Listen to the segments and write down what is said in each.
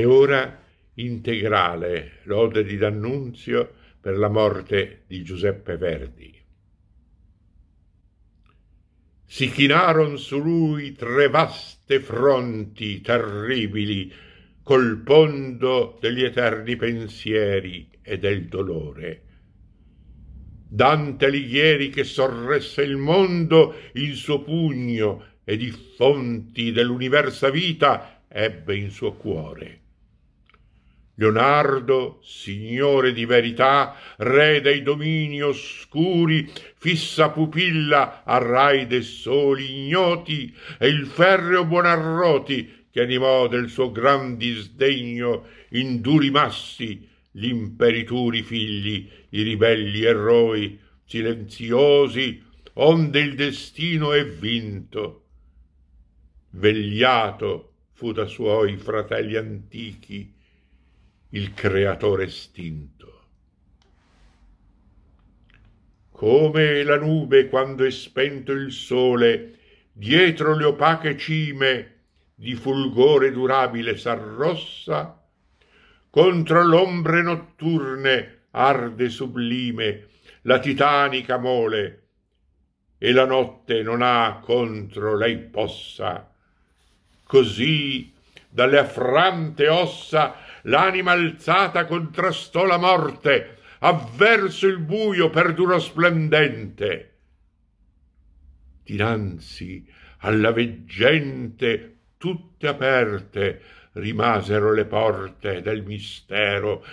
e ora integrale lode di D'Annunzio per la morte di Giuseppe Verdi. Si chinaron su lui tre vaste fronti terribili col pondo degli eterni pensieri e del dolore. Dante Alighieri che sorresse il mondo in suo pugno ed i fonti dell'universa vita ebbe in suo cuore Leonardo, signore di verità, re dei domini oscuri, fissa pupilla a rai de soli ignoti, e il ferreo Buonarroti, che animò del suo gran disdegno in duri massi l'imperituri figli, i ribelli eroi, silenziosi, onde il destino è vinto. Vegliato fu da suoi fratelli antichi, il creatore estinto. Come la nube quando è spento il sole, dietro le opache cime di fulgore durabile s'arrossa, contro l'ombre notturne arde sublime la titanica mole, e la notte non ha contro lei possa. Così dalle affrante ossa l'anima alzata contrastò la morte, avverso il buio perdurò splendente. Dinanzi alla veggente tutte aperte rimasero le porte del mistero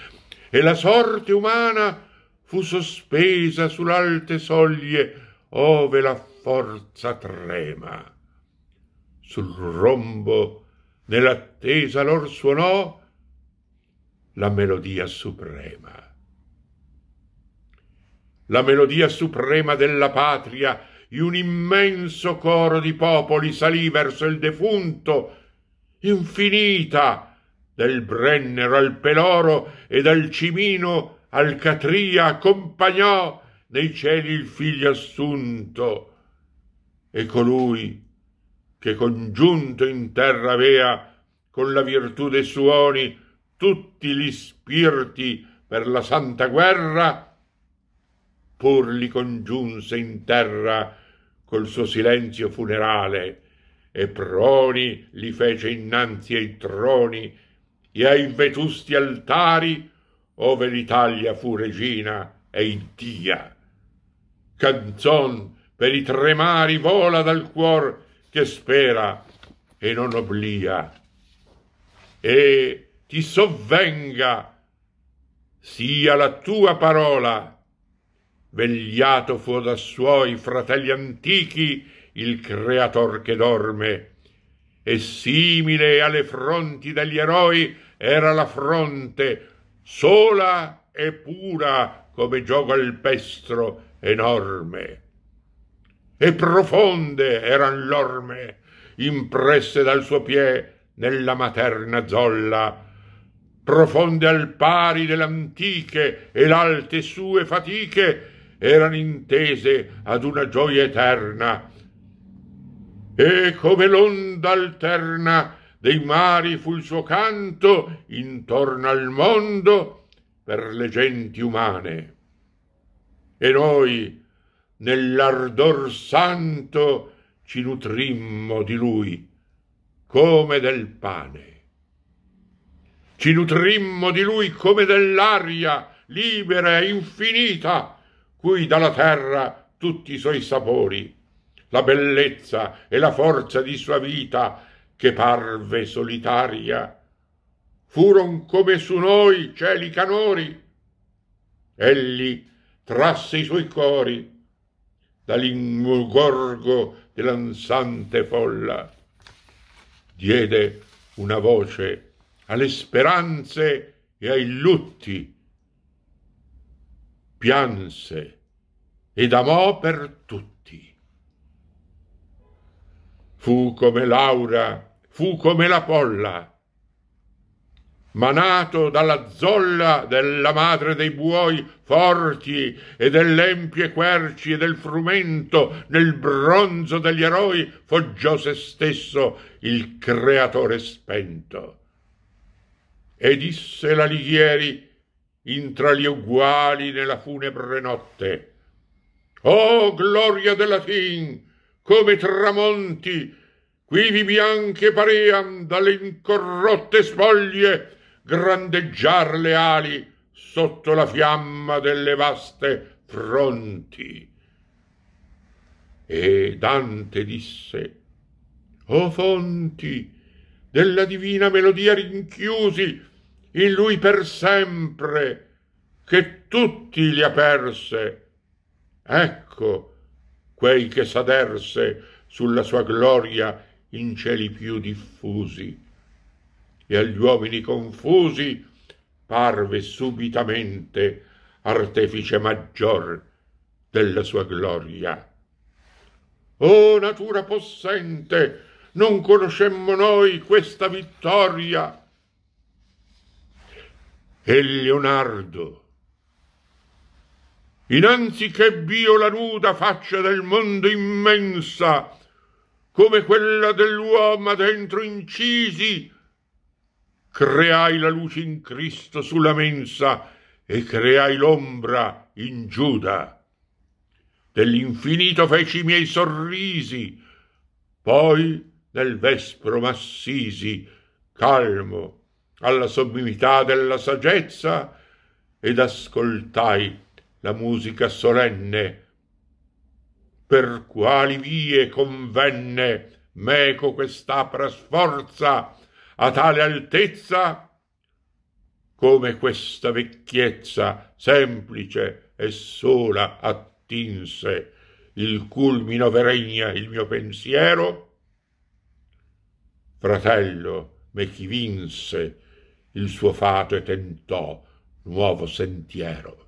e la sorte umana fu sospesa sull'alte soglie ove la forza trema. Sul rombo nell'attesa lor suonò la melodia suprema. La melodia suprema della patria in un immenso coro di popoli salì verso il defunto, infinita, del Brennero al Peloro e dal Cimino al Catria accompagnò nei cieli il figlio assunto e colui che congiunto in terra avea con la virtù dei suoni tutti gli spirti per la santa guerra, pur li congiunse in terra col suo silenzio funerale, e proni li fece innanzi ai troni e ai vetusti altari, ove l'Italia fu regina e iddia. Canzon per i tre mari vola dal cuor che spera e non oblia. E ti sovvenga, sia la tua parola. Vegliato fu da suoi fratelli antichi il creator che dorme, e simile alle fronti degli eroi era la fronte, sola e pura come gioco alpestro enorme. E profonde eran l'orme, impresse dal suo pie nella materna zolla, profonde al pari delle antiche e l'alte sue fatiche erano intese ad una gioia eterna. E come l'onda alterna dei mari fu il suo canto intorno al mondo per le genti umane. E noi, nell'ardor santo, ci nutrimmo di lui come del pane ci nutrimmo di lui come dell'aria libera e infinita, cui dalla terra tutti i suoi sapori, la bellezza e la forza di sua vita che parve solitaria, furon come su noi cieli canori. Egli trasse i suoi cori dall'ingorgo dell'ansante folla, diede una voce alle speranze e ai lutti. Pianse ed amò per tutti. Fu come Laura, fu come la polla, ma nato dalla zolla della madre dei buoi forti e delle empie querci e del frumento nel bronzo degli eroi foggiò se stesso il creatore spento e disse l'Alighieri intra gli uguali nella funebre notte. Oh gloria del Latin, come tramonti, quivi bianche parean dalle incorrotte spoglie grandeggiar le ali sotto la fiamma delle vaste fronti. E Dante disse, O oh, fonti, della divina melodia rinchiusi in lui per sempre, che tutti li aperse. Ecco quei che s'aderse sulla sua gloria in cieli più diffusi. E agli uomini confusi parve subitamente artefice maggior della sua gloria. O oh, natura possente, non conoscemmo noi questa vittoria. E Leonardo, innanzi che v'io la nuda faccia del mondo immensa, come quella dell'uomo dentro incisi, creai la luce in Cristo sulla mensa e creai l'ombra in Giuda. Dell'infinito feci i miei sorrisi, poi nel vespro m'assisi, calmo, alla sommità della saggezza, ed ascoltai la musica solenne, per quali vie convenne meco quest'apra sforza a tale altezza, come questa vecchiezza semplice e sola attinse il culmino veregna il mio pensiero, fratello me chi vinse il suo fato e tentò nuovo sentiero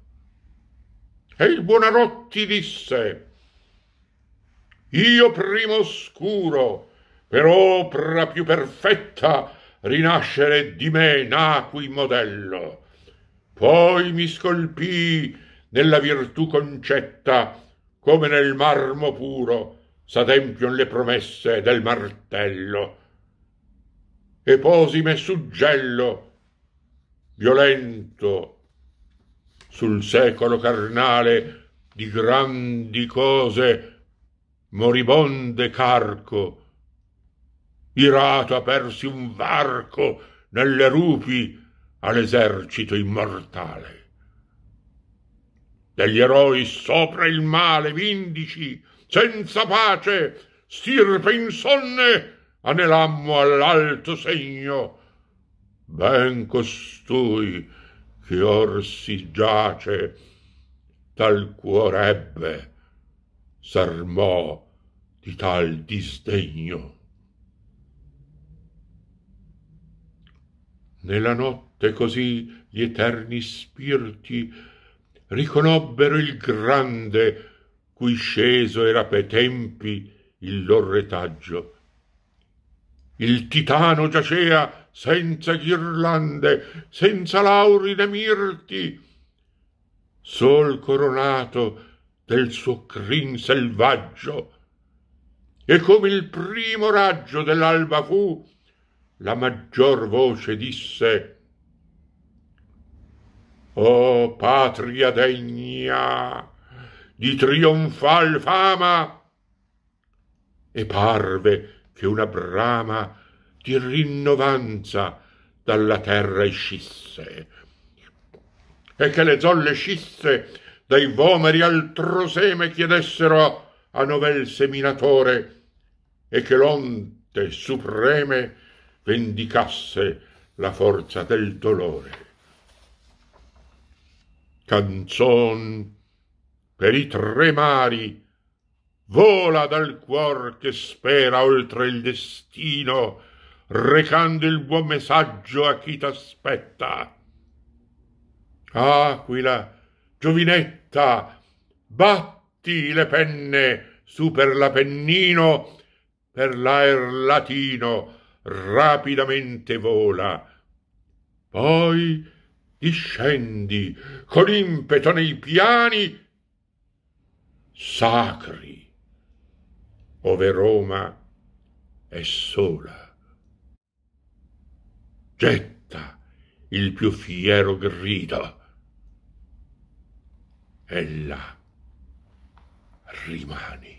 e il buonarotti disse io primo oscuro per opra più perfetta rinascere di me nacqui modello poi mi scolpii nella virtù concetta come nel marmo puro s'adempion le promesse del martello e posime suggello violento sul secolo carnale di grandi cose moribonde carco irato apersi un varco nelle rupi all'esercito immortale degli eroi sopra il male vindici senza pace stirpe insonne anelammo all'alto segno ben costui che or si giace tal cuore ebbe s'armò di tal disdegno nella notte così gli eterni spirti riconobbero il grande cui sceso era pe tempi il lor retaggio il titano giacea senza ghirlande, senza lauri né mirti, sol coronato del suo crin selvaggio. E come il primo raggio dell'alba fu, la maggior voce disse O patria degna di trionfal fama! E parve che una brama di rinnovanza dalla terra escisse e che le zolle scisse dai vomeri altro seme chiedessero a novel seminatore e che l'onte supreme vendicasse la forza del dolore. Canzon per i tre mari vola dal cuor che spera oltre il destino, recando il buon messaggio a chi t'aspetta. Aquila, giovinetta, batti le penne su per l'Apennino, per l'aer latino rapidamente vola. Poi discendi con impeto nei piani sacri ove Roma è sola. Getta il più fiero grido. Ella rimani.